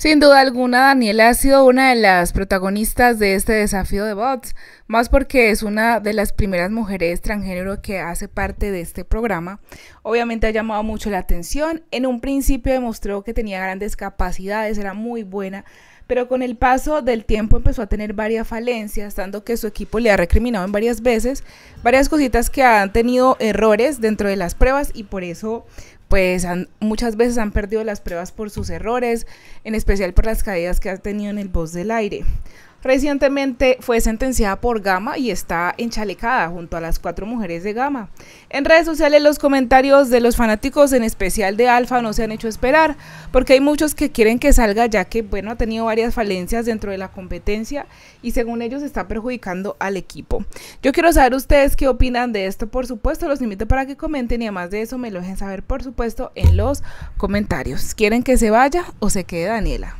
Sin duda alguna, Daniela ha sido una de las protagonistas de este desafío de bots, más porque es una de las primeras mujeres transgénero que hace parte de este programa. Obviamente ha llamado mucho la atención. En un principio demostró que tenía grandes capacidades, era muy buena pero con el paso del tiempo empezó a tener varias falencias, tanto que su equipo le ha recriminado en varias veces varias cositas que han tenido errores dentro de las pruebas y por eso pues muchas veces han perdido las pruebas por sus errores, en especial por las caídas que ha tenido en el voz del aire. Recientemente fue sentenciada por Gama y está enchalecada junto a las cuatro mujeres de Gama. En redes sociales los comentarios de los fanáticos, en especial de Alfa, no se han hecho esperar, porque hay muchos que quieren que salga ya que, bueno, ha tenido varias falencias dentro de la competencia y según ellos está perjudicando al equipo. Yo quiero saber ustedes qué opinan de esto, por supuesto, los invito para que comenten y además de eso me lo dejen saber, por supuesto, en los comentarios. ¿Quieren que se vaya o se quede Daniela?